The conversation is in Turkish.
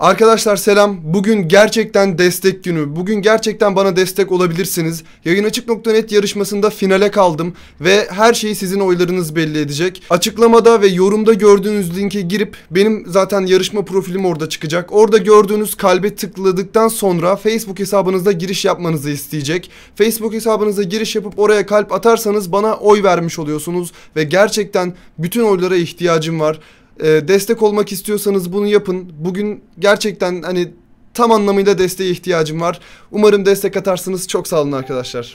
Arkadaşlar selam. Bugün gerçekten destek günü. Bugün gerçekten bana destek olabilirsiniz. yayın Yayınaçık.net yarışmasında finale kaldım ve her şeyi sizin oylarınız belli edecek. Açıklamada ve yorumda gördüğünüz linke girip benim zaten yarışma profilim orada çıkacak. Orada gördüğünüz kalbe tıkladıktan sonra Facebook hesabınızda giriş yapmanızı isteyecek. Facebook hesabınıza giriş yapıp oraya kalp atarsanız bana oy vermiş oluyorsunuz ve gerçekten bütün oylara ihtiyacım var. Ee, destek olmak istiyorsanız bunu yapın. Bugün gerçekten hani tam anlamıyla desteğe ihtiyacım var. Umarım destek atarsınız. Çok sağ olun arkadaşlar.